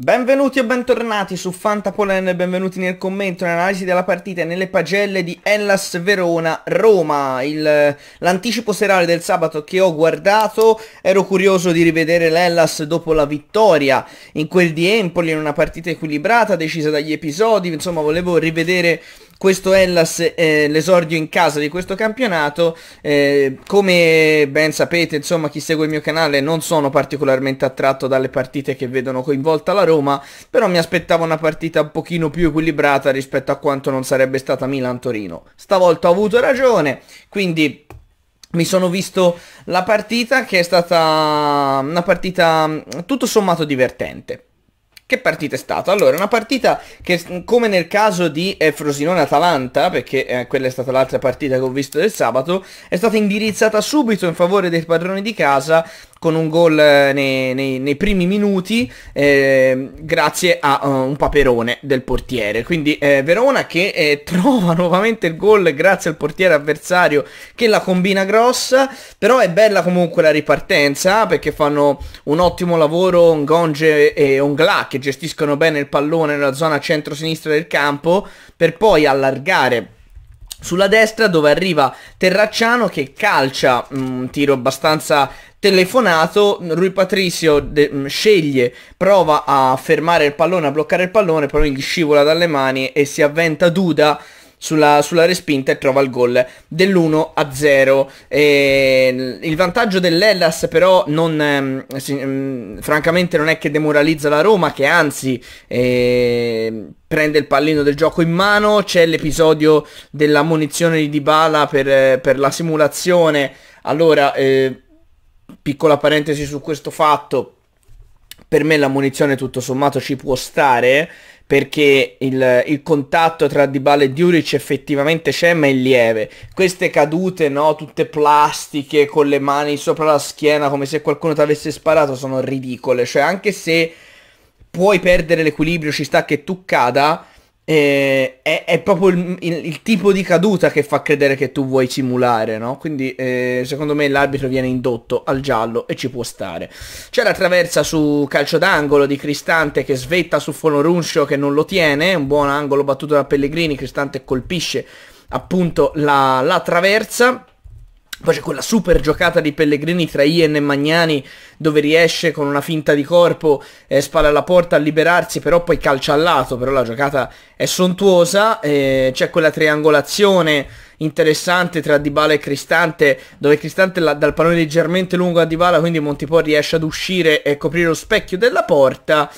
Benvenuti o bentornati su Fantapolen e benvenuti nel commento, nell'analisi della partita e nelle pagelle di Hellas Verona Roma. l'anticipo serale del sabato che ho guardato, ero curioso di rivedere l'Hellas dopo la vittoria in quel di Empoli in una partita equilibrata decisa dagli episodi, insomma volevo rivedere questo Hellas è eh, l'esordio in casa di questo campionato, eh, come ben sapete insomma chi segue il mio canale non sono particolarmente attratto dalle partite che vedono coinvolta la Roma, però mi aspettavo una partita un pochino più equilibrata rispetto a quanto non sarebbe stata Milan-Torino. Stavolta ho avuto ragione, quindi mi sono visto la partita che è stata una partita mm, tutto sommato divertente. Che partita è stata? Allora, una partita che come nel caso di eh, Frosinone-Atalanta, perché eh, quella è stata l'altra partita che ho visto del sabato, è stata indirizzata subito in favore dei padroni di casa con un gol eh, nei, nei, nei primi minuti eh, grazie a uh, un paperone del portiere. Quindi eh, Verona che eh, trova nuovamente il gol grazie al portiere avversario che la combina grossa, però è bella comunque la ripartenza perché fanno un ottimo lavoro un Gonge e Ongla che che gestiscono bene il pallone nella zona centro-sinistra del campo per poi allargare sulla destra dove arriva Terracciano che calcia un mm, tiro abbastanza telefonato, Rui Patricio de- mm, sceglie, prova a fermare il pallone, a bloccare il pallone, poi gli scivola dalle mani e si avventa Duda sulla, sulla respinta e trova il gol dell'1-0. E mm, il vantaggio dell'Ellas però non, ehm, mm, francamente non è che demoralizza la Roma, che anzi ehm, prende il pallino del gioco in mano, c'è l'episodio della munizione di Dybala per, per la simulazione. Allora, eh, piccola parentesi su questo fatto, per me la munizione tutto sommato ci può stare, perché il, il contatto tra Dybala e Djuric effettivamente c'è ma è lieve. Queste cadute, no, tutte plastiche, con le mani sopra la schiena, come se qualcuno ti avesse sparato, sono ridicole. Cioè anche se puoi perdere l'equilibrio, ci sta che tu cada, eh, è, è, proprio il, il, il, tipo di caduta che fa credere che tu vuoi simulare, no? Quindi eh, secondo me l'arbitro viene indotto al giallo e ci può stare. C'è la traversa su calcio d'angolo di Cristante che svetta su Fonoruncio che non lo tiene, un buon angolo battuto da Pellegrini, Cristante colpisce appunto la, la traversa poi c'è quella super giocata di Pellegrini tra Ien e Magnani dove riesce con una finta di corpo eh, spalla alla porta a liberarsi però poi calcia al lato, però la giocata è sontuosa, eh, c'è quella triangolazione interessante tra Dybala e Cristante dove Cristante la, dal pallone leggermente lungo a Dybala quindi Montipò riesce ad uscire e coprire lo specchio della porta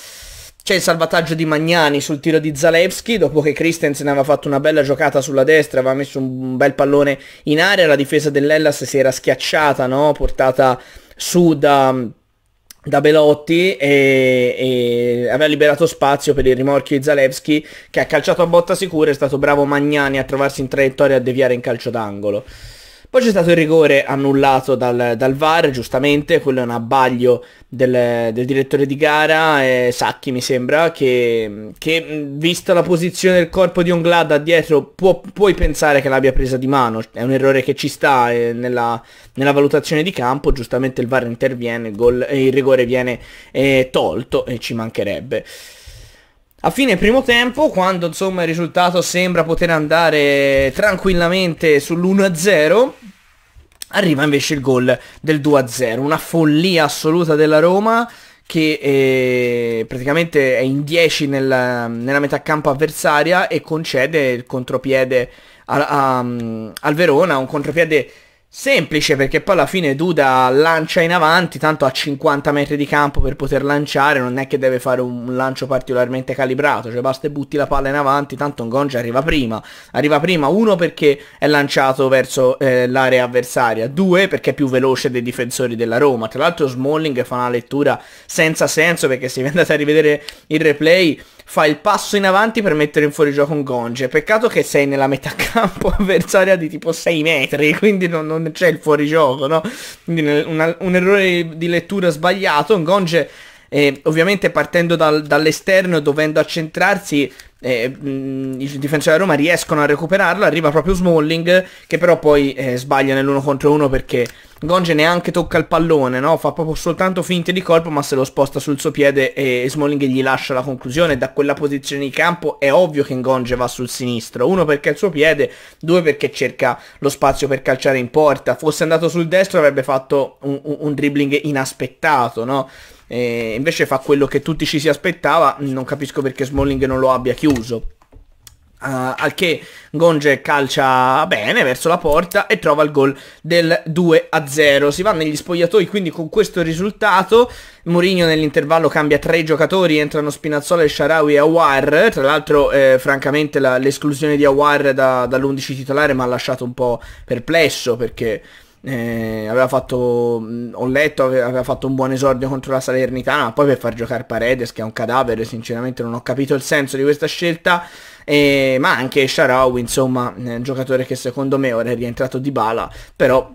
c'è il salvataggio di Magnani sul tiro di Zalewski, dopo che Christensen aveva fatto una bella giocata sulla destra, aveva messo un bel pallone in area, la difesa dell'Ellas si era schiacciata, no? portata su da, da Belotti e, e, aveva liberato spazio per il rimorchio di Zalewski, che ha calciato a botta sicura, è stato bravo Magnani a trovarsi in traiettoria e a deviare in calcio d'angolo. Poi c'è stato il rigore annullato dal, dal VAR, giustamente, quello è un abbaglio del, del direttore di gara, eh, Sacchi mi sembra, che, che, vista la posizione del corpo di Onglada dietro può, puoi pensare che l'abbia presa di mano, è un errore che ci sta eh, nella, nella, valutazione di campo, giustamente il VAR interviene, il, gol, eh, il rigore viene eh, tolto e ci mancherebbe. A fine primo tempo, quando insomma il risultato sembra poter andare tranquillamente sull'1-0, arriva invece il gol del 2-0, una follia assoluta della Roma che eh, praticamente è in 10 nella, nella, metà campo avversaria e concede il contropiede a, a, al Verona, un contropiede Semplice perché poi alla fine Duda lancia in avanti, tanto a 50 metri di campo per poter lanciare, non è che deve fare un lancio particolarmente calibrato, cioè basta e butti la palla in avanti, tanto un Ngonja arriva prima. Arriva prima uno perché è lanciato verso eh, l'area avversaria, due perché è più veloce dei difensori della Roma. Tra l'altro Smalling fa una lettura senza senso perché se vi andate a rivedere il replay fa il passo in avanti per mettere in fuori gioco un Gonge. Peccato che sei nella metà campo avversaria di tipo 6 metri, quindi non, non c'è il fuori gioco, no? Quindi una, un errore di lettura sbagliato, un Gonge e ovviamente partendo dal, dall'esterno, dovendo accentrarsi, eh, mh, mm, i difensori della Roma riescono a recuperarlo, arriva proprio Smalling che però poi eh, sbaglia nell'uno contro uno perché Gonge neanche tocca il pallone, no? fa proprio soltanto finte di colpo ma se lo sposta sul suo piede e, e Smalling gli lascia la conclusione, da quella posizione di campo è ovvio che Gonge va sul sinistro, uno perché è il suo piede, due perché cerca lo spazio per calciare in porta, fosse andato sul destro avrebbe fatto un, un, un dribbling inaspettato, no? E invece fa quello che tutti ci si aspettava, non capisco perché Smalling non lo abbia chiuso. Uh, al che Gonge calcia bene verso la porta e trova il gol del 2-0. Si va negli spogliatoi quindi con questo risultato. Mourinho nell'intervallo cambia tre giocatori, entrano Spinazzola, Sharawi e Awar. Tra l'altro eh, francamente la, l'esclusione di Awar da, dall'11 titolare mi ha lasciato un po' perplesso perché eh, aveva fatto, mm, ho letto, aveva fatto un buon esordio contro la Salernitana, poi per far giocare Paredes che è un cadavere, sinceramente non ho capito il senso di questa scelta, eh, ma anche Sharawi, insomma, un giocatore che secondo me ora è rientrato di bala, però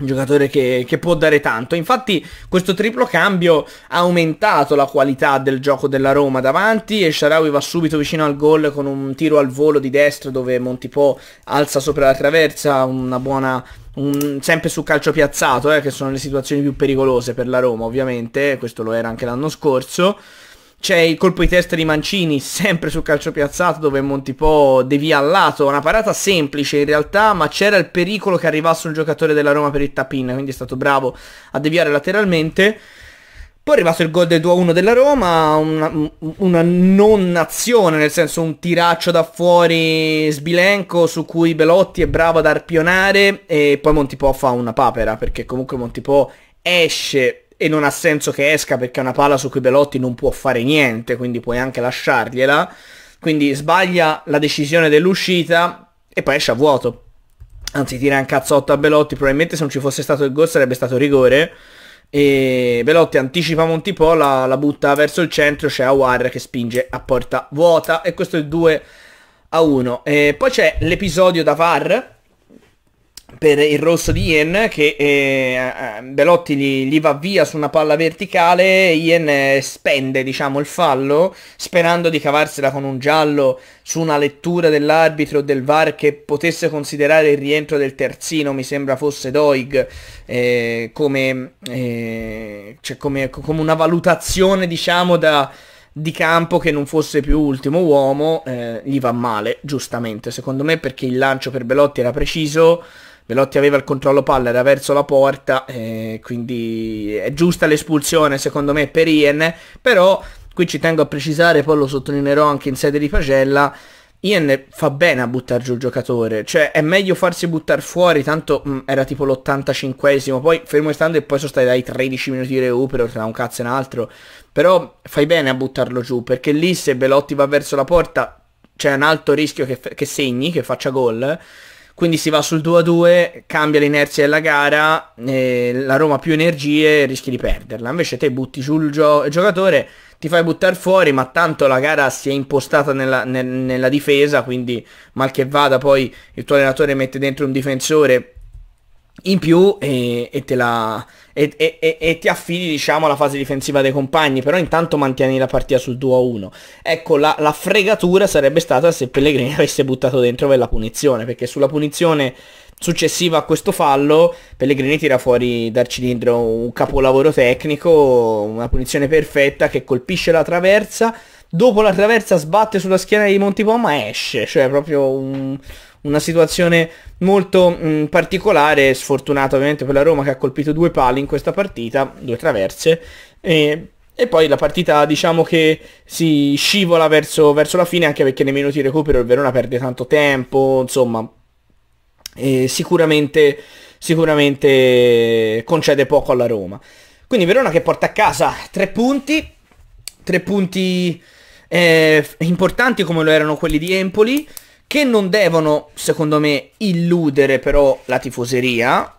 un giocatore che, che, può dare tanto. Infatti questo triplo cambio ha aumentato la qualità del gioco della Roma davanti e Sharawi va subito vicino al gol con un tiro al volo di destra dove Montipò alza sopra la traversa, una buona un, sempre su calcio piazzato, eh, che sono le situazioni più pericolose per la Roma ovviamente, questo lo era anche l'anno scorso. C'è il colpo di testa di Mancini, sempre sul calcio piazzato, dove Montipò devia al lato. Una parata semplice in realtà, ma c'era il pericolo che arrivasse un giocatore della Roma per il tapin, quindi è stato bravo a deviare lateralmente. Poi è arrivato il gol del 2-1 della Roma, una, una, non azione, nel senso un tiraccio da fuori sbilenco su cui Belotti è bravo ad arpionare e poi Montipò fa una papera perché comunque Montipò esce e non ha senso che esca perché è una palla su cui Belotti non può fare niente, quindi puoi anche lasciargliela. Quindi sbaglia la decisione dell'uscita e poi esce a vuoto. Anzi tira un cazzotto a Belotti, probabilmente se non ci fosse stato il gol sarebbe stato rigore e Velotti anticipa Montipò, la, la butta verso il centro, c'è Awar che spinge a porta vuota e questo è il 2 a 1. E poi c'è l'episodio da VAR per il rosso di Ien che eh, eh, Belotti gli, gli, va via su una palla verticale, Ien eh, spende diciamo il fallo sperando di cavarsela con un giallo su una lettura dell'arbitro del VAR che potesse considerare il rientro del terzino, mi sembra fosse Doig, eh, come, eh, cioè come, come una valutazione diciamo da di campo che non fosse più ultimo uomo, eh, gli va male, giustamente, secondo me, perché il lancio per Belotti era preciso, Velotti aveva il controllo palla, era verso la porta, eh, quindi è giusta l'espulsione secondo me per Ien, però qui ci tengo a precisare, poi lo sottolineerò anche in sede di pagella, Ien fa bene a buttare giù il giocatore, cioè è meglio farsi buttare fuori, tanto mh, mm, era tipo l'85esimo, poi fermo stando e poi sono stati dai 13 minuti di recupero tra un cazzo e un altro, però fai bene a buttarlo giù, perché lì se Velotti va verso la porta c'è un alto rischio che, che segni, che faccia gol, eh? Quindi si va sul 2 a 2, cambia l'inerzia della gara, eh, la Roma ha più energie e rischi di perderla. Invece te butti sul gio giocatore, ti fai buttare fuori, ma tanto la gara si è impostata nella, nel, nella difesa, quindi mal che vada poi il tuo allenatore mette dentro un difensore in più e, e, la, e, e, ti affidi diciamo alla fase difensiva dei compagni però intanto mantieni la partita sul 2 a 1 ecco la, la, fregatura sarebbe stata se Pellegrini avesse buttato dentro per la punizione perché sulla punizione successiva a questo fallo Pellegrini tira fuori dal cilindro un capolavoro tecnico una punizione perfetta che colpisce la traversa dopo la traversa sbatte sulla schiena di Montipò ma esce cioè proprio un una situazione molto mh, mm, particolare, sfortunata ovviamente per la Roma che ha colpito due pali in questa partita, due traverse, e, e poi la partita diciamo che si scivola verso, verso, la fine anche perché nei minuti di recupero il Verona perde tanto tempo, insomma eh, sicuramente, sicuramente concede poco alla Roma. Quindi Verona che porta a casa tre punti, tre punti eh, importanti come lo erano quelli di Empoli, che non devono, secondo me, illudere però la tifoseria.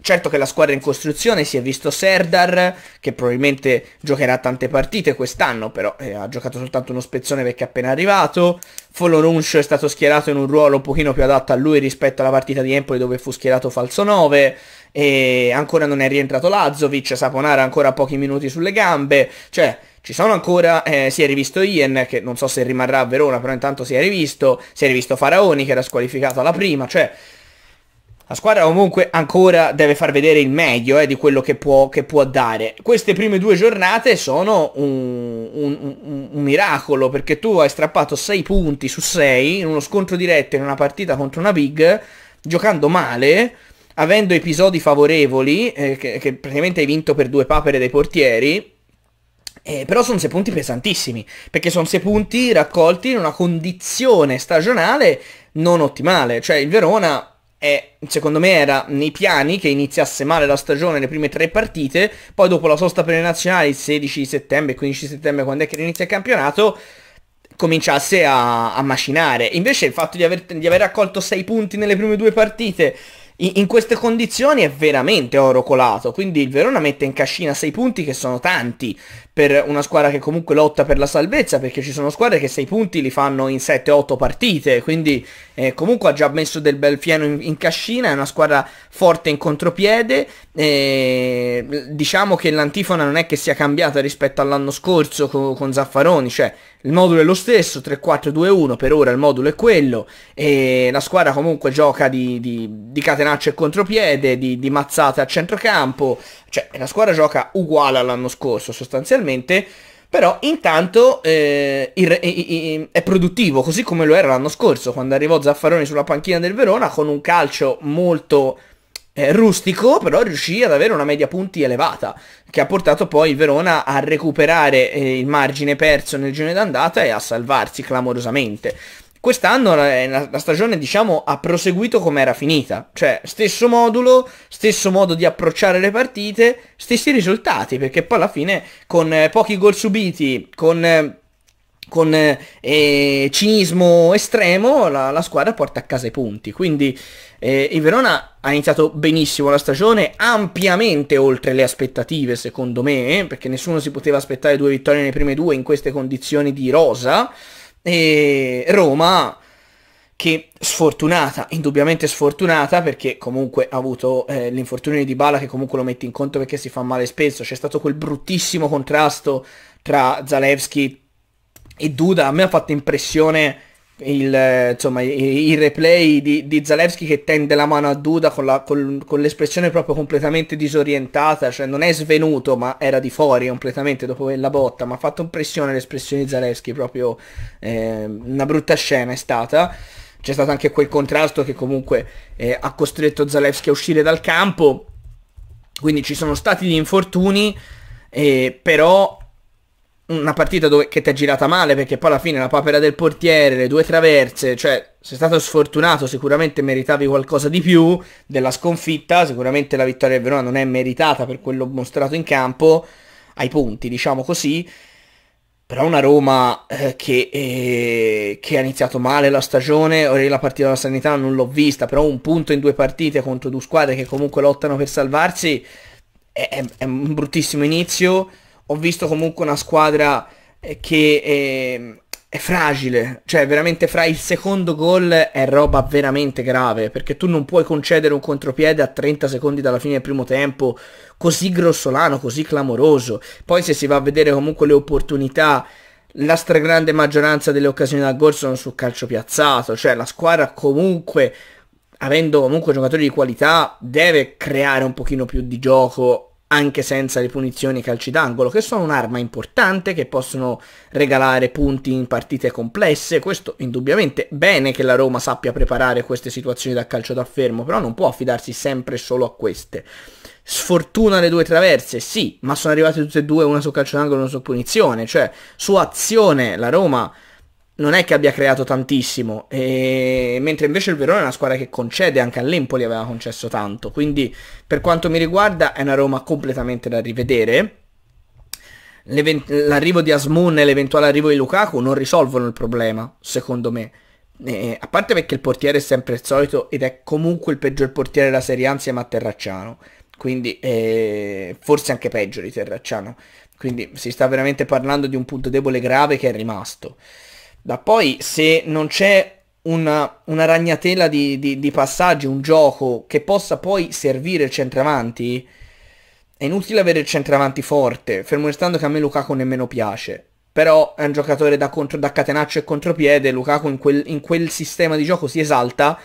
Certo che la squadra in costruzione si è visto Serdar, che probabilmente giocherà tante partite quest'anno, però eh, ha giocato soltanto uno spezzone perché è appena arrivato. Folorunsh è stato schierato in un ruolo un pochino più adatto a lui rispetto alla partita di Empoli dove fu schierato falso 9 e ancora non è rientrato Lazzovic, Saponara ancora pochi minuti sulle gambe, cioè ci sono ancora, eh, si è rivisto Ian, che non so se rimarrà a Verona, però intanto si è rivisto, si è rivisto Faraoni, che era squalificato alla prima, cioè... La squadra comunque ancora deve far vedere il meglio eh, di quello che può, che può, dare. Queste prime due giornate sono un, un, un, un, miracolo perché tu hai strappato 6 punti su 6 in uno scontro diretto in una partita contro una big, giocando male, avendo episodi favorevoli, eh, che, che praticamente hai vinto per due papere dei portieri, eh, però sono sei punti pesantissimi, perché sono sei punti raccolti in una condizione stagionale non ottimale. Cioè il Verona è, secondo me era nei piani che iniziasse male la stagione le prime tre partite, poi dopo la sosta per le nazionali il 16 settembre, 15 settembre quando è che inizia il campionato, cominciasse a, a macinare. Invece il fatto di aver, di aver raccolto sei punti nelle prime due partite in, queste condizioni è veramente oro colato. Quindi il Verona mette in cascina 6 punti che sono tanti per una squadra che comunque lotta per la salvezza, perché ci sono squadre che 6 punti li fanno in 7-8 partite, quindi eh, comunque ha già messo del bel fieno in, in cascina, è una squadra forte in contropiede, eh, diciamo che l'antifona non è che sia cambiata rispetto all'anno scorso con, con Zaffaroni, cioè il modulo è lo stesso, 3-4-2-1, per ora il modulo è quello, e la squadra comunque gioca di, di, di catenaccio e contropiede, di, di mazzate a centrocampo, cioè la squadra gioca uguale all'anno scorso sostanzialmente, sostanzialmente, però intanto eh, il, il, il, è produttivo, così come lo era l'anno scorso, quando arrivò Zaffaroni sulla panchina del Verona con un calcio molto eh, rustico, però riuscì ad avere una media punti elevata, che ha portato poi il Verona a recuperare eh, il margine perso nel girone d'andata e a salvarsi clamorosamente. Quest'anno eh, la, la stagione, diciamo, ha proseguito come era finita. Cioè, stesso modulo, stesso modo di approcciare le partite, stessi risultati, perché poi alla fine con eh, pochi gol subiti, con... Eh, con eh, eh, cinismo estremo la, la, squadra porta a casa i punti. Quindi eh, il Verona ha iniziato benissimo la stagione, ampiamente oltre le aspettative secondo me, eh, perché nessuno si poteva aspettare due vittorie nei primi due in queste condizioni di rosa. E Roma che sfortunata, indubbiamente sfortunata, perché comunque ha avuto eh, l'infortunio di Bala che comunque lo mette in conto perché si fa male spesso, c'è stato quel bruttissimo contrasto tra Zalewski e Duda, a me ha fatto impressione il, insomma, il replay di, di Zalewski che tende la mano a Duda con, la, con, con l'espressione proprio completamente disorientata, cioè non è svenuto ma era di fuori completamente dopo quella botta, ma ha fatto impressione l'espressione di Zalewski, proprio eh, una brutta scena è stata. C'è stato anche quel contrasto che comunque eh, ha costretto Zalewski a uscire dal campo, quindi ci sono stati gli infortuni, eh, però una partita dove, che ti è girata male perché poi alla fine la papera del portiere, le due traverse, cioè sei stato sfortunato, sicuramente meritavi qualcosa di più della sconfitta, sicuramente la vittoria del Verona non è meritata per quello mostrato in campo, ai punti diciamo così, però una Roma eh, che, eh, che, ha iniziato male la stagione, ora la partita della sanità non l'ho vista, però un punto in due partite contro due squadre che comunque lottano per salvarsi è, è, è un bruttissimo inizio ho visto comunque una squadra eh, che è, è fragile, cioè veramente fra il secondo gol è roba veramente grave, perché tu non puoi concedere un contropiede a 30 secondi dalla fine del primo tempo così grossolano, così clamoroso. Poi se si va a vedere comunque le opportunità la stragrande maggioranza delle occasioni da gol sono sul calcio piazzato, cioè la squadra comunque, avendo comunque giocatori di qualità, deve creare un pochino più di gioco anche senza le punizioni e calci d'angolo, che sono un'arma importante, che possono regalare punti in partite complesse, questo indubbiamente bene che la Roma sappia preparare queste situazioni da calcio da fermo, però non può affidarsi sempre solo a queste. Sfortuna le due traverse, sì, ma sono arrivate tutte e due, una su calcio d'angolo e una su punizione, cioè su azione la Roma non è che abbia creato tantissimo, e... mentre invece il Verona è una squadra che concede, anche all'Empoli aveva concesso tanto, quindi per quanto mi riguarda è una Roma completamente da rivedere. L'arrivo di Asmun e l'eventuale arrivo di Lukaku non risolvono il problema, secondo me. E... a parte perché il portiere è sempre il solito ed è comunque il peggior portiere della Serie anzi insieme a Terracciano, quindi eh... forse anche peggio di Terracciano. Quindi si sta veramente parlando di un punto debole grave che è rimasto. Da poi se non c'è una, una ragnatela di, di, di passaggi, un gioco che possa poi servire il centravanti, è inutile avere il centravanti forte, fermo restando che a me Lukaku nemmeno piace. Però è un giocatore da, contro, da catenaccio e contropiede, Lukaku in quel, in quel sistema di gioco si esalta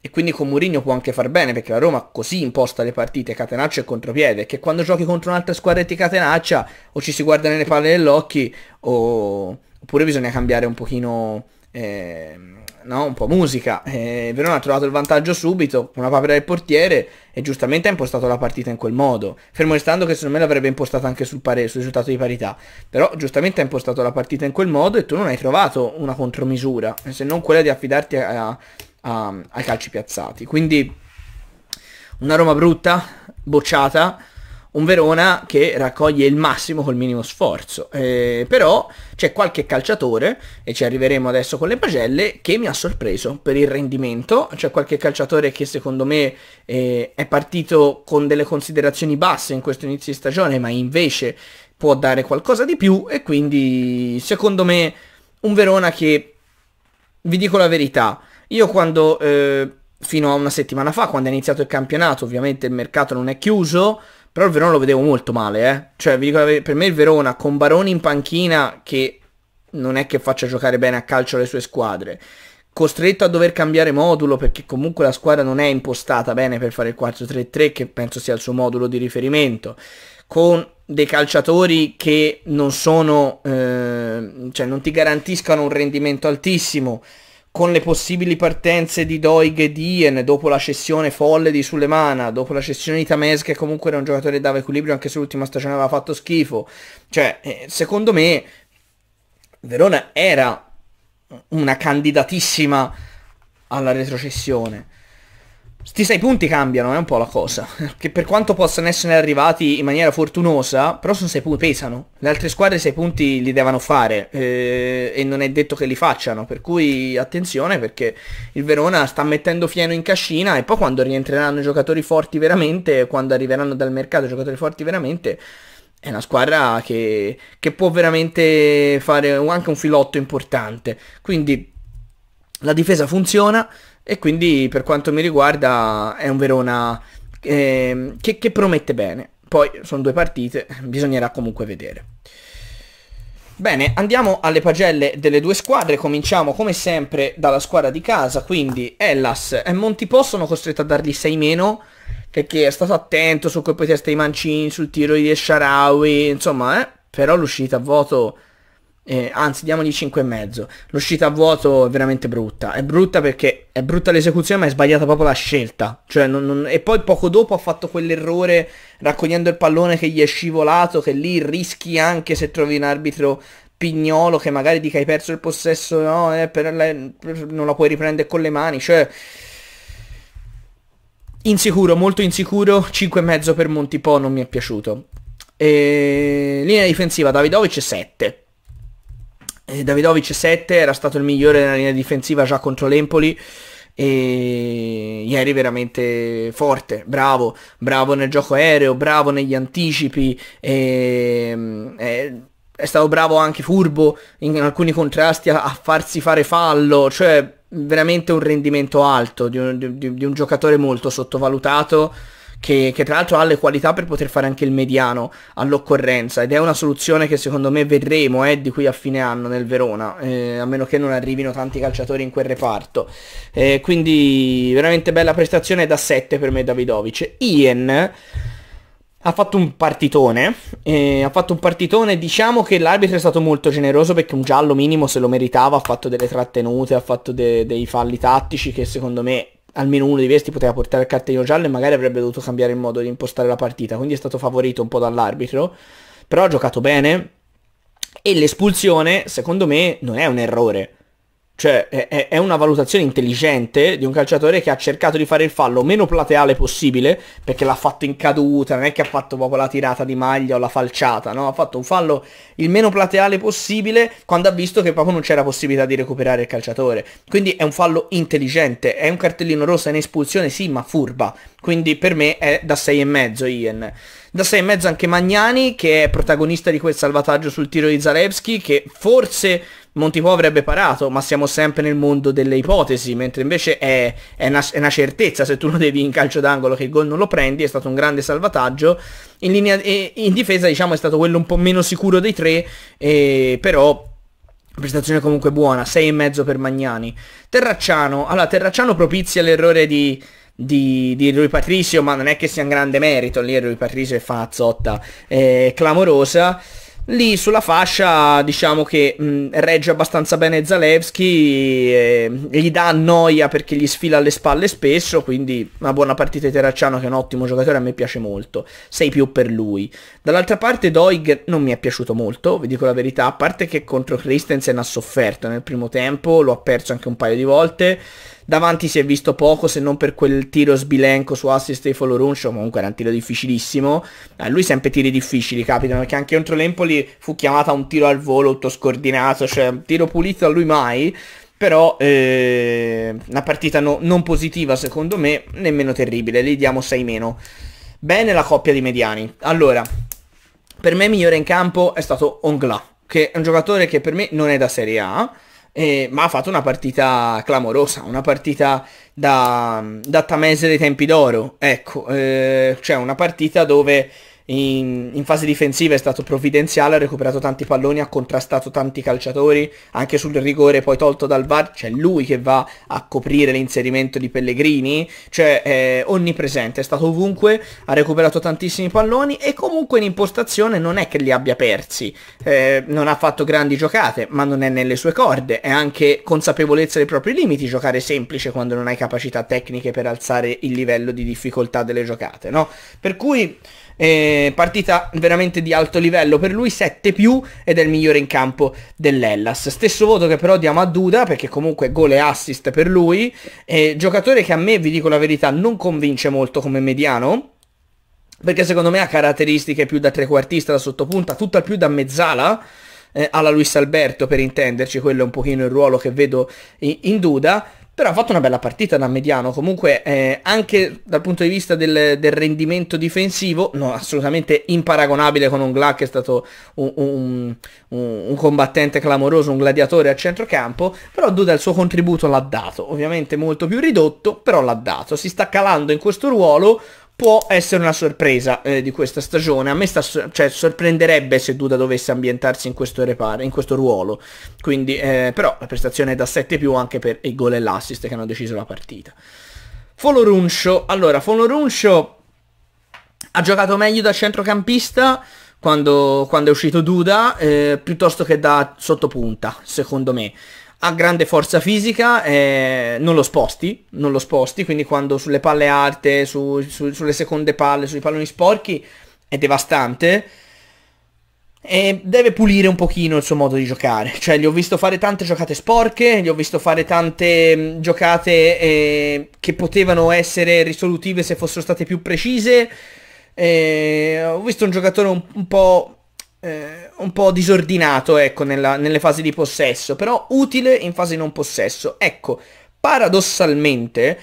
e quindi con Mourinho può anche far bene perché la Roma così imposta le partite catenaccio e contropiede che quando giochi contro un'altra squadra e ti catenaccia o ci si guarda nelle palle dell'occhio o oppure bisogna cambiare un pochino eh, no, un po' musica. Eh, Verona ha trovato il vantaggio subito, una papera del portiere e giustamente ha impostato la partita in quel modo. Fermo restando che secondo me l'avrebbe impostata anche sul, pare- sul risultato di parità. Però giustamente ha impostato la partita in quel modo e tu non hai trovato una contromisura, se non quella di affidarti a, a, a, ai calci piazzati. Quindi una Roma brutta, bocciata un Verona che raccoglie il massimo col minimo sforzo. Eh, però c'è qualche calciatore, e ci arriveremo adesso con le pagelle, che mi ha sorpreso per il rendimento. C'è qualche calciatore che secondo me eh, è partito con delle considerazioni basse in questo inizio di stagione, ma invece può dare qualcosa di più e quindi secondo me un Verona che, vi dico la verità, io quando... Eh, fino a una settimana fa, quando è iniziato il campionato, ovviamente il mercato non è chiuso, però il Verona lo vedevo molto male, eh. Cioè, vi dico, per me il Verona con Baroni in panchina che non è che faccia giocare bene a calcio le sue squadre. Costretto a dover cambiare modulo perché comunque la squadra non è impostata bene per fare il 4-3-3 che penso sia il suo modulo di riferimento. Con dei calciatori che non sono, eh, cioè non ti garantiscono un rendimento altissimo con le possibili partenze di Doig e Dien dopo la cessione folle di Sulemana, dopo la cessione di Tamez che comunque era un giocatore che dava equilibrio anche se l'ultima stagione aveva fatto schifo, cioè eh, secondo me Verona era una candidatissima alla retrocessione. Sti sei punti cambiano, è un po' la cosa. Che per quanto possano essere arrivati in maniera fortunosa, però sono sei punti, pesano. Le altre squadre sei punti li devono fare eh, e non è detto che li facciano, per cui attenzione perché il Verona sta mettendo fieno in cascina e poi quando rientreranno giocatori forti veramente, quando arriveranno dal mercato giocatori forti veramente, è una squadra che, che può veramente fare anche un filotto importante. Quindi la difesa funziona. E quindi per quanto mi riguarda è un Verona eh, che, che promette bene. Poi sono due partite, bisognerà comunque vedere. Bene, andiamo alle pagelle delle due squadre, cominciamo come sempre dalla squadra di casa, quindi Ellas e Montipò sono costretto a dargli 6 meno perché è stato attento su colpo di testa di Mancini, sul tiro di Esharawi, insomma, eh, però l'uscita a vuoto, eh, anzi diamogli 5,5, l'uscita a vuoto è veramente brutta, è brutta perché è brutta l'esecuzione ma è sbagliata proprio la scelta. Cioè, non, non... E poi poco dopo ha fatto quell'errore raccogliendo il pallone che gli è scivolato, che lì rischi anche se trovi un arbitro pignolo che magari dica hai perso il possesso, no, eh, per la... Per... non la puoi riprendere con le mani. Cioè... Insicuro, molto insicuro, 5,5 per Montipò non mi è piaciuto. E... Linea difensiva, Davidovic 7 eh, Davidovic 7 era stato il migliore nella linea difensiva già contro l'Empoli e ieri veramente forte, bravo, bravo nel gioco aereo, bravo negli anticipi, e, ehm, e, è stato bravo anche furbo in alcuni contrasti a, a farsi fare fallo, cioè veramente un rendimento alto di un, di, di un giocatore molto sottovalutato che, che, tra l'altro ha le qualità per poter fare anche il mediano all'occorrenza ed è una soluzione che secondo me vedremo eh, di qui a fine anno nel Verona, eh, a meno che non arrivino tanti calciatori in quel reparto. Eh, quindi veramente bella prestazione da 7 per me Davidovic. Ian ha fatto un partitone, eh, ha fatto un partitone, diciamo che l'arbitro è stato molto generoso perché un giallo minimo se lo meritava, ha fatto delle trattenute, ha fatto de dei falli tattici che secondo me almeno uno di questi poteva portare il cartellino giallo e magari avrebbe dovuto cambiare il modo di impostare la partita, quindi è stato favorito un po' dall'arbitro, però ha giocato bene e l'espulsione secondo me non è un errore, cioè, è, è, una valutazione intelligente di un calciatore che ha cercato di fare il fallo meno plateale possibile, perché l'ha fatto in caduta, non è che ha fatto proprio la tirata di maglia o la falciata, no? Ha fatto un fallo il meno plateale possibile quando ha visto che proprio non c'era possibilità di recuperare il calciatore. Quindi è un fallo intelligente, è un cartellino rosso, in espulsione, sì, ma furba. Quindi per me è da 6,5 Ian. Da 6,5 anche Magnani, che è protagonista di quel salvataggio sul tiro di Zalewski, che forse Montipo avrebbe parato, ma siamo sempre nel mondo delle ipotesi, mentre invece è, è, una, è una, certezza se tu lo devi in calcio d'angolo che il gol non lo prendi, è stato un grande salvataggio. In, linea, in difesa diciamo è stato quello un po' meno sicuro dei tre, eh, però prestazione comunque buona, 6,5 per Magnani. Terracciano, allora Terracciano propizia l'errore di di, di Rui Patricio, ma non è che sia un grande merito, lì Rui Patricio fa una zotta eh, clamorosa. Lì sulla fascia diciamo che mh, regge abbastanza bene Zalewski, eh, gli dà noia perché gli sfila alle spalle spesso, quindi una buona partita di Terracciano che è un ottimo giocatore, a me piace molto, sei più per lui. Dall'altra parte Doig non mi è piaciuto molto, vi dico la verità, a parte che contro Christensen ha sofferto nel primo tempo, lo ha perso anche un paio di volte, Davanti si è visto poco se non per quel tiro sbilenco su assist di Foloruncio, comunque era un tiro difficilissimo. A eh, lui sempre tiri difficili capitano, perché anche contro l'Empoli fu chiamata un tiro al volo, tutto scordinato, cioè un tiro pulito a lui mai. Però eh, una partita no, non positiva secondo me, nemmeno terribile, gli diamo 6 meno. Bene la coppia di mediani. Allora, per me migliore in campo è stato Ongla, che è un giocatore che per me non è da Serie A eh, ma ha fatto una partita clamorosa, una partita da, da Tamese dei tempi d'oro, ecco, eh, cioè una partita dove in, in, fase difensiva è stato provvidenziale, ha recuperato tanti palloni, ha contrastato tanti calciatori, anche sul rigore poi tolto dal VAR, c'è cioè lui che va a coprire l'inserimento di Pellegrini, cioè è onnipresente, è stato ovunque, ha recuperato tantissimi palloni e comunque in impostazione non è che li abbia persi, eh, non ha fatto grandi giocate, ma non è nelle sue corde, è anche consapevolezza dei propri limiti giocare semplice quando non hai capacità tecniche per alzare il livello di difficoltà delle giocate, no? Per cui eh, partita veramente di alto livello per lui, 7 più ed è il migliore in campo dell'Ellas. Stesso voto che però diamo a Duda perché comunque gol e assist per lui. Eh, giocatore che a me, vi dico la verità, non convince molto come mediano perché secondo me ha caratteristiche più da trequartista, da sottopunta, tutt'al più da mezzala, eh, alla Luis Alberto per intenderci, quello è un pochino il ruolo che vedo in, in Duda, però ha fatto una bella partita da mediano, comunque eh, anche dal punto di vista del, del rendimento difensivo, no, assolutamente imparagonabile con un Glac che è stato un, un, un, un, combattente clamoroso, un gladiatore a centrocampo, però Duda il suo contributo l'ha dato, ovviamente molto più ridotto, però l'ha dato. Si sta calando in questo ruolo può essere una sorpresa eh, di questa stagione. A me sta so cioè, sorprenderebbe se Duda dovesse ambientarsi in questo, reparo, in questo ruolo. Quindi, eh, però la prestazione è da 7 più anche per il gol e l'assist che hanno deciso la partita. Foloruncio, allora Foloruncio ha giocato meglio da centrocampista quando, quando è uscito Duda eh, piuttosto che da sottopunta, secondo me ha grande forza fisica, eh, non lo sposti, non lo sposti, quindi quando sulle palle alte, su, su, sulle seconde palle, sui palloni sporchi è devastante. E deve pulire un pochino il suo modo di giocare. Cioè, gli ho visto fare tante giocate sporche, gli ho visto fare tante mh, mm, giocate eh, che potevano essere risolutive se fossero state più precise. Eh, ho visto un giocatore un, un po' eh, un po' disordinato, ecco, nella, nelle fasi di possesso, però utile in fase di non possesso. Ecco, paradossalmente,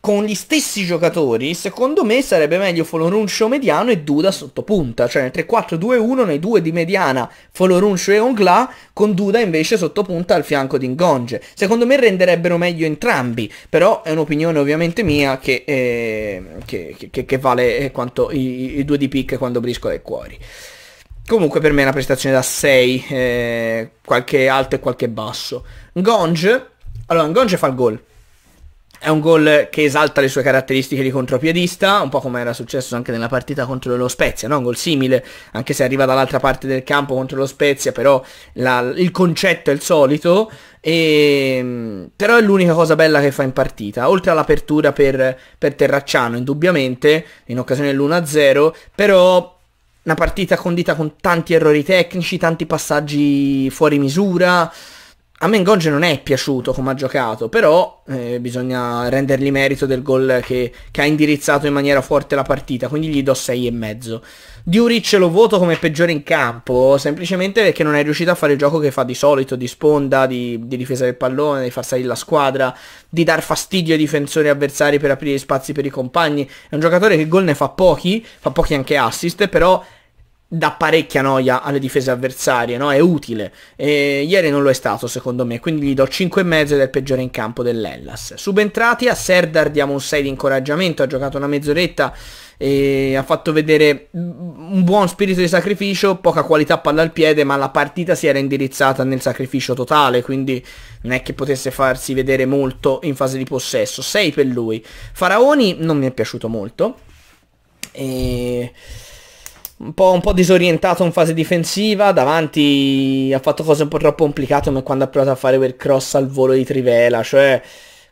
con gli stessi giocatori, secondo me sarebbe meglio Foloruncio mediano e Duda sottopunta, cioè nel 3-4-2-1 nei due di mediana Foloruncio e Ongla, con Duda invece sottopunta al fianco di Ingonge. Secondo me renderebbero meglio entrambi, però è un'opinione ovviamente mia che, eh, che, che, che vale eh, quanto i, i, due di picche quando briscola e cuori. Comunque per me è una prestazione da 6, eh, qualche alto e qualche basso. Ngonge, allora Ngonge fa il gol. È un gol che esalta le sue caratteristiche di contropiedista, un po' come era successo anche nella partita contro lo Spezia, no? un gol simile, anche se arriva dall'altra parte del campo contro lo Spezia, però la, il concetto è il solito, e, ehm, però è l'unica cosa bella che fa in partita, oltre all'apertura per, per Terracciano, indubbiamente, in occasione dell'1-0, però una partita condita con tanti errori tecnici, tanti passaggi fuori misura. A me non è piaciuto come ha giocato, però eh, bisogna rendergli merito del gol che, che, ha indirizzato in maniera forte la partita, quindi gli do 6,5. Duric lo voto come peggiore in campo, semplicemente perché non è riuscito a fare il gioco che fa di solito, di sponda, di, di difesa del pallone, di far salire la squadra, di dar fastidio ai difensori avversari per aprire spazi per i compagni. È un giocatore che gol ne fa pochi, fa pochi anche assist, però dà parecchia noia alle difese avversarie, no? È utile. E ieri non lo è stato secondo me, quindi gli do 5,5 il peggiore in campo dell'Ellas. Subentrati a Serdar diamo un 6 di incoraggiamento, ha giocato una mezz'oretta e ha fatto vedere un buon spirito di sacrificio, poca qualità palla al piede, ma la partita si era indirizzata nel sacrificio totale, quindi non è che potesse farsi vedere molto in fase di possesso. 6 per lui. Faraoni non mi è piaciuto molto. E un po', un po', disorientato in fase difensiva, davanti ha fatto cose un po' troppo complicate come quando ha provato a fare quel cross al volo di Trivela, cioè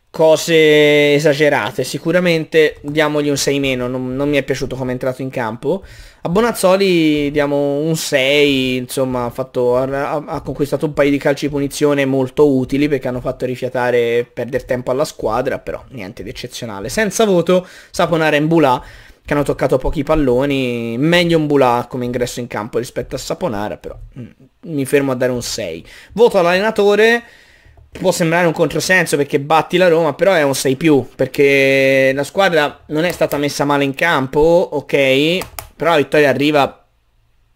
cose esagerate. Sicuramente diamogli un 6 meno, non, non mi è piaciuto come è entrato in campo. A Bonazzoli diamo un 6, insomma ha, fatto, ha, ha conquistato un paio di calci di punizione molto utili perché hanno fatto rifiatare perdere tempo alla squadra, però niente di eccezionale. Senza voto Saponara Mbula che hanno toccato pochi palloni, meglio un Bulà come ingresso in campo rispetto a Saponara, però mm, mi fermo a dare un 6. Voto all'allenatore, può sembrare un controsenso perché batti la Roma, però è un 6 più, perché la squadra non è stata messa male in campo, ok, però la vittoria arriva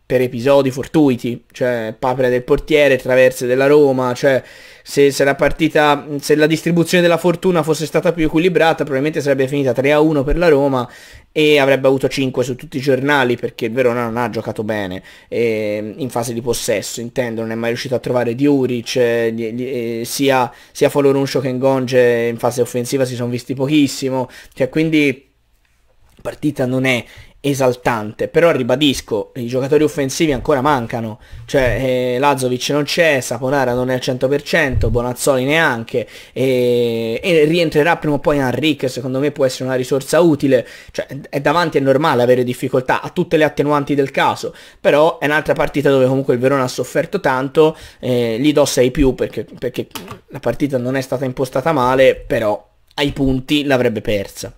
per episodi fortuiti, cioè papera del portiere, traverse della Roma, cioè se, se, la partita, se la distribuzione della fortuna fosse stata più equilibrata probabilmente sarebbe finita 3-1 per la Roma e avrebbe avuto 5 su tutti i giornali perché il Verona non ha giocato bene eh, in fase di possesso, intendo, non è mai riuscito a trovare Diuric, eh, eh, sia, sia Foloruncio che Ngonge in fase offensiva si sono visti pochissimo, cioè quindi partita non è esaltante, però ribadisco, i giocatori offensivi ancora mancano, cioè eh, Lazovic non c'è, Saponara non è al 100%, Bonazzoli neanche, e, e rientrerà prima o poi Henrique, secondo me può essere una risorsa utile, cioè è davanti, è normale avere difficoltà, a tutte le attenuanti del caso, però è un'altra partita dove comunque il Verona ha sofferto tanto, eh, gli do 6 più perché, perché la partita non è stata impostata male, però ai punti l'avrebbe persa.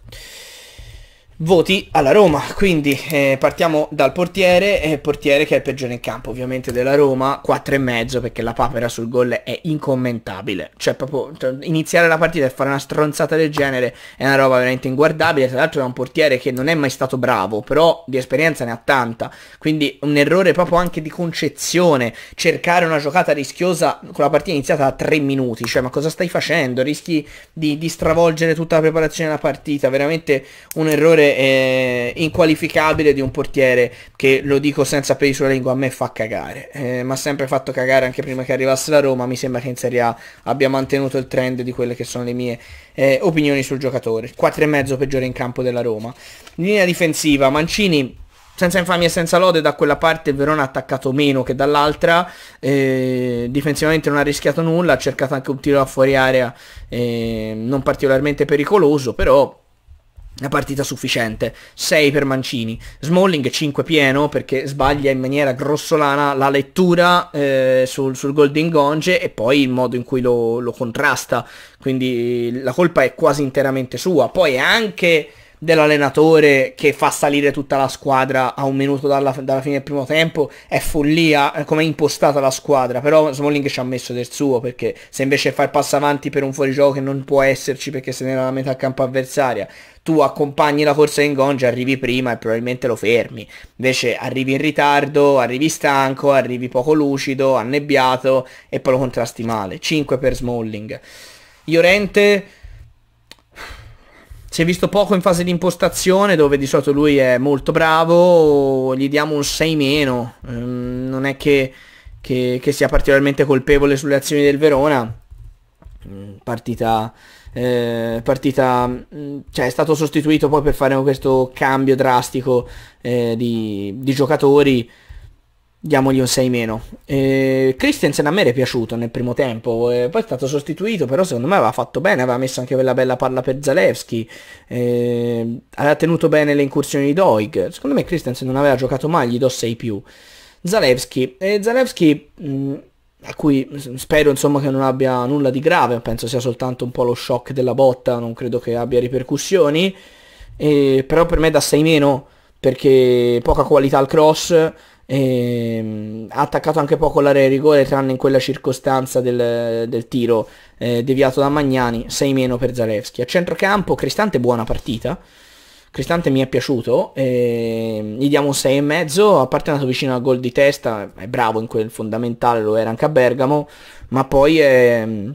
Voti alla Roma, quindi eh, partiamo dal portiere, eh, portiere che è il peggiore in campo ovviamente della Roma, 4,5 perché la papera sul gol è incommentabile, cioè proprio cioè, iniziare la partita e fare una stronzata del genere è una roba veramente inguardabile, tra l'altro è un portiere che non è mai stato bravo, però di esperienza ne ha tanta, quindi un errore proprio anche di concezione, cercare una giocata rischiosa con la partita iniziata a 3 minuti, cioè ma cosa stai facendo? Rischi di, di stravolgere tutta la preparazione della partita, veramente un errore eh, inqualificabile di un portiere che, lo dico senza peli sulla lingua, a me fa cagare. Eh, ma ha sempre fatto cagare anche prima che arrivasse la Roma, mi sembra che in Serie A abbia mantenuto il trend di quelle che sono le mie eh, opinioni sul giocatore. 4,5 peggiore in campo della Roma. Linea difensiva, Mancini senza infamia e senza lode da quella parte il Verona ha attaccato meno che dall'altra eh, difensivamente non ha rischiato nulla ha cercato anche un tiro a fuori area eh, non particolarmente pericoloso però una partita sufficiente, 6 per Mancini, Smalling 5 pieno perché sbaglia in maniera grossolana la lettura eh, sul, sul gol di e poi il modo in cui lo, lo contrasta, quindi la colpa è quasi interamente sua, poi anche dell'allenatore che fa salire tutta la squadra a un minuto dalla, dalla fine del primo tempo è follia eh, come è impostata la squadra però Smalling ci ha messo del suo perché se invece fa il passo avanti per un fuorigioco che non può esserci perché se ne n'era la metà campo avversaria tu accompagni la corsa in gongia, arrivi prima e probabilmente lo fermi. Invece arrivi in ritardo, arrivi stanco, arrivi poco lucido, annebbiato e poi lo contrasti male. 5 per Smalling. Iorente si è visto poco in fase di impostazione dove di solito lui è molto bravo, gli diamo un 6 meno, ehm, non è che, che, che, sia particolarmente colpevole sulle azioni del Verona, mm, partita, eh, partita mm, cioè è stato sostituito poi per fare questo cambio drastico eh, di, di giocatori, diamogli un 6 meno. Eh, Christensen a me era piaciuto nel primo tempo, eh, poi è stato sostituito, però secondo me aveva fatto bene, aveva messo anche quella bella palla per Zalewski, eh, aveva tenuto bene le incursioni di Doig, secondo me Christensen non aveva giocato mai, gli do 6 più. Zalewski, eh, Zalewski mh, mm, a cui spero insomma che non abbia nulla di grave, penso sia soltanto un po' lo shock della botta, non credo che abbia ripercussioni, eh, però per me da 6 meno perché poca qualità al cross, e, ehm, ha attaccato anche poco l'area di rigore tranne in quella circostanza del, del tiro eh, deviato da Magnani, 6 meno per Zalewski. A centrocampo Cristante buona partita. Cristante mi è piaciuto, eh, gli diamo un 6,5, a parte è andato vicino al gol di testa, è bravo in quel fondamentale, lo era anche a Bergamo, ma poi è, ehm,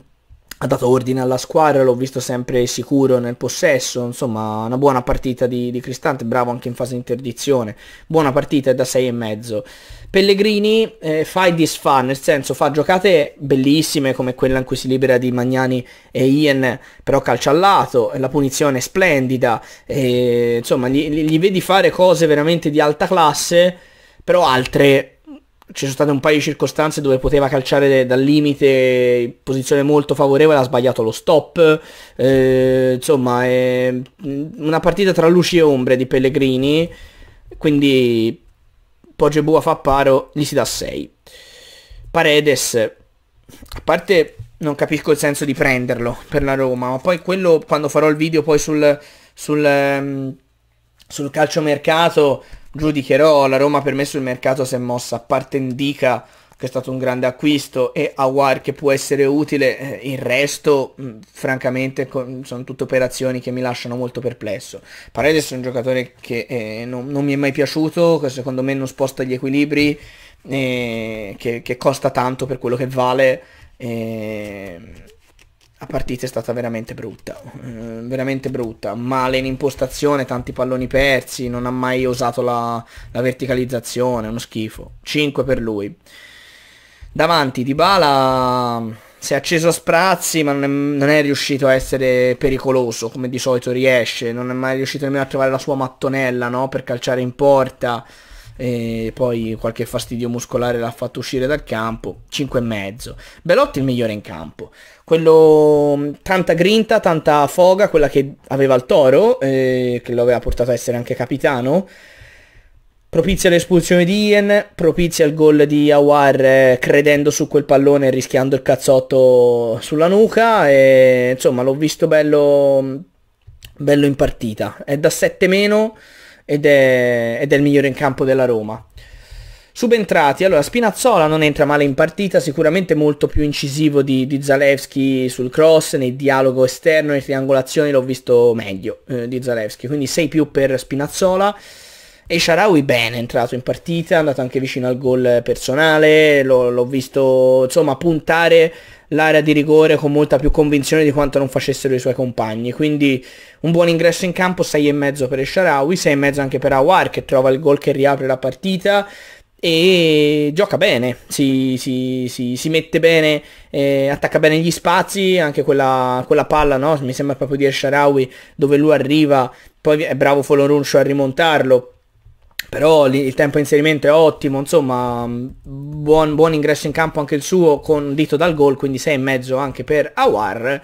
ha dato ordine alla squadra, l'ho visto sempre sicuro nel possesso, insomma una buona partita di, di Cristante, bravo anche in fase interdizione, buona partita da e mezzo. Pellegrini eh, fa e disfa, nel senso fa giocate bellissime come quella in cui si libera di Magnani e Ian, però calcia lato, la punizione è splendida, e, insomma gli, gli vedi fare cose veramente di alta classe, però altre ci sono state un paio di circostanze dove poteva calciare dal limite in posizione molto favorevole, ha sbagliato lo stop, eh, insomma è una partita tra luci e ombre di Pellegrini, quindi Poggio e Bua fa paro, gli si dà 6. Paredes, a parte non capisco il senso di prenderlo per la Roma, ma poi quello quando farò il video poi sul, sul, ehm, sul calciomercato giudicherò. La Roma per me sul mercato si è mossa a parte Indica che è stato un grande acquisto e Awar che può essere utile, eh, il resto mh, mm, francamente con, sono tutte operazioni che mi lasciano molto perplesso. Paredes è un giocatore che eh, non, non, mi è mai piaciuto, che secondo me non sposta gli equilibri, eh, che, che, costa tanto per quello che vale. Eh, la partita è stata veramente brutta, eh, veramente brutta, male in impostazione, tanti palloni persi, non ha mai usato la, la verticalizzazione, uno schifo, 5 per lui. Davanti Dybala mm, si è acceso a sprazzi ma non è, non è, riuscito a essere pericoloso come di solito riesce, non è mai riuscito nemmeno a trovare la sua mattonella no? per calciare in porta e poi qualche fastidio muscolare l'ha fatto uscire dal campo, 5 e mezzo Belotti il migliore in campo, quello mm, tanta grinta, tanta foga, quella che aveva il Toro, eh, che lo aveva portato a essere anche capitano, propizia l'espulsione di Ian, propizia il gol di Awar eh, credendo su quel pallone e rischiando il cazzotto sulla nuca e insomma l'ho visto bello, mm, bello in partita, è da 7 meno ed è, ed è il migliore in campo della Roma. Subentrati, allora Spinazzola non entra male in partita, sicuramente molto più incisivo di, di Zalewski sul cross, nel dialogo esterno, nelle triangolazioni l'ho visto meglio eh, di Zalewski, quindi 6 più per Spinazzola. E Sharawi bene, è entrato in partita, è andato anche vicino al gol personale, l'ho visto insomma puntare l'area di rigore con molta più convinzione di quanto non facessero i suoi compagni. Quindi un buon ingresso in campo, 6,5 per Sharawi, 6,5 anche per Awar che trova il gol che riapre la partita e gioca bene, si, si, si, si mette bene, eh, attacca bene gli spazi, anche quella, quella palla, no? mi sembra proprio di El Sharawi, dove lui arriva, poi è bravo Foloruncio a rimontarlo, però il tempo di inserimento è ottimo, insomma, buon, buon ingresso in campo anche il suo con dito dal gol, quindi e mezzo anche per Awar.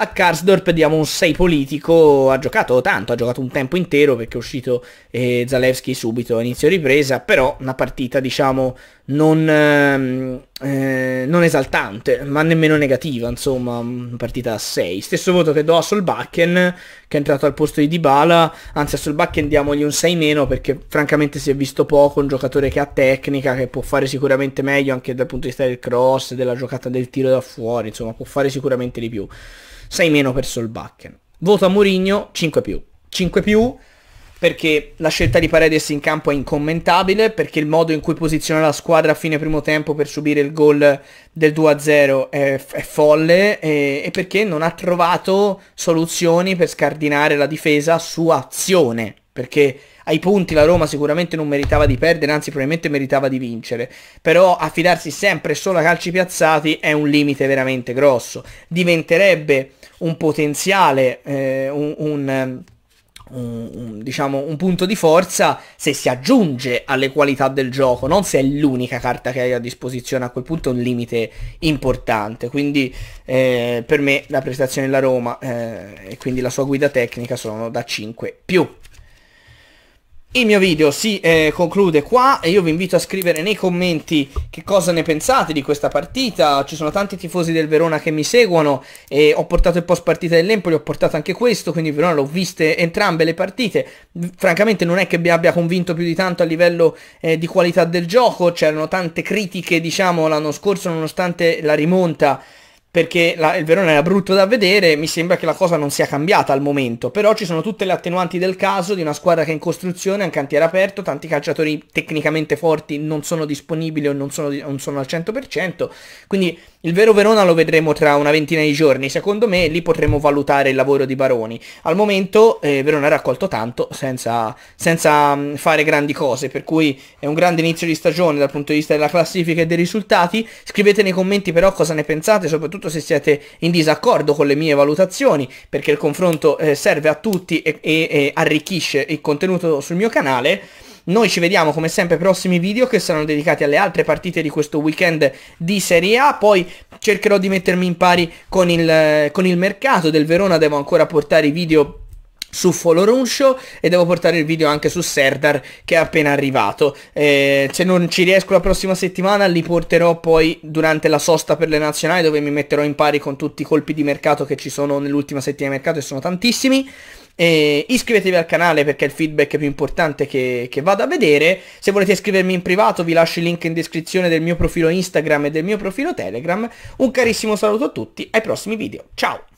A Karsdorp diamo un 6 politico, ha giocato tanto, ha giocato un tempo intero perché è uscito eh, Zalewski subito a inizio ripresa, però una partita diciamo non, ehm, eh, non, esaltante, ma nemmeno negativa, insomma, una partita a 6. Stesso voto che do a Solbakken, che è entrato al posto di Dybala, anzi a Solbakken diamogli un 6 meno perché francamente si è visto poco, un giocatore che ha tecnica, che può fare sicuramente meglio anche dal punto di vista del cross, della giocata del tiro da fuori, insomma può fare sicuramente di più. 6 meno per Solbakken. Voto a Mourinho 5 più. 5 più perché la scelta di Paredes in campo è incommentabile, perché il modo in cui posiziona la squadra a fine primo tempo per subire il gol del 2-0 è, è, folle e, e perché non ha trovato soluzioni per scardinare la difesa su azione, perché ai punti la Roma sicuramente non meritava di perdere, anzi probabilmente meritava di vincere, però affidarsi sempre solo a calci piazzati è un limite veramente grosso, diventerebbe un potenziale, eh, un, un um, un, un, diciamo, un punto di forza se si aggiunge alle qualità del gioco, non se è l'unica carta che hai a disposizione, a quel punto è un limite importante. Quindi eh, per me la prestazione della Roma eh, e quindi la sua guida tecnica sono da 5 più. Il mio video si eh, conclude qua e io vi invito a scrivere nei commenti che cosa ne pensate di questa partita, ci sono tanti tifosi del Verona che mi seguono e ho portato il post partita dell'Empoli, ho portato anche questo, quindi il Verona l'ho viste entrambe le partite, francamente non è che mi abbia convinto più di tanto a livello eh, di qualità del gioco, c'erano tante critiche diciamo l'anno scorso nonostante la rimonta perché la, il Verona era brutto da vedere, mi sembra che la cosa non sia cambiata al momento, però ci sono tutte le attenuanti del caso di una squadra che è in costruzione, un cantiere aperto, tanti calciatori tecnicamente forti non sono disponibili o non sono, non sono al 100%, quindi il vero Verona lo vedremo tra una ventina di giorni, secondo me lì potremo valutare il lavoro di Baroni. Al momento eh, Verona ha raccolto tanto senza, senza mm, fare grandi cose, per cui è un grande inizio di stagione dal punto di vista della classifica e dei risultati. Scrivete nei commenti però cosa ne pensate, soprattutto se siete in disaccordo con le mie valutazioni, perché il confronto eh, serve a tutti e, e, e arricchisce il contenuto sul mio canale. Noi ci vediamo come sempre ai prossimi video che saranno dedicati alle altre partite di questo weekend di Serie A, poi cercherò di mettermi in pari con il, con il mercato del Verona, devo ancora portare i video su Foloruncio e devo portare il video anche su Serdar che è appena arrivato eh, se non ci riesco la prossima settimana li porterò poi durante la sosta per le nazionali dove mi metterò in pari con tutti i colpi di mercato che ci sono nell'ultima settimana di mercato e sono tantissimi e iscrivetevi al canale perché è il feedback più importante che, che vado a vedere. Se volete iscrivermi in privato vi lascio il link in descrizione del mio profilo Instagram e del mio profilo Telegram. Un carissimo saluto a tutti, ai prossimi video. Ciao!